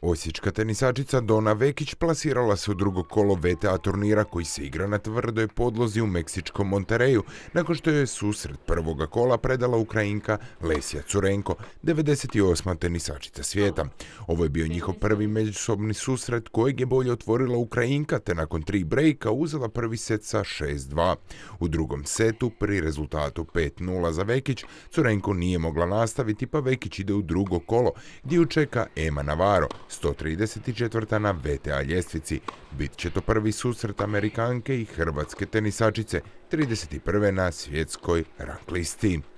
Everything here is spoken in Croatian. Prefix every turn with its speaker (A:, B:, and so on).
A: Osječka tenisačica Dona Vekić plasirala se u drugo kolo VTA turnira koji se igra na tvrdoj podlozi u Meksičkom Montereju nakon što je susret prvoga kola predala Ukrajinka Lesija Curenko, 98. tenisačica svijeta. Ovo je bio njihov prvi međusobni susret kojeg je bolje otvorila Ukrajinka te nakon tri brejka uzela prvi set sa 6-2. U drugom setu pri rezultatu 5-0 za Vekić Curenko nije mogla nastaviti pa Vekić ide u drugo kolo gdje ju čeka Ema Navarro. 134. na VTA ljestvici. Bit će to prvi susret Amerikanke i hrvatske tenisačice, 31. na svjetskoj ranklisti. listi.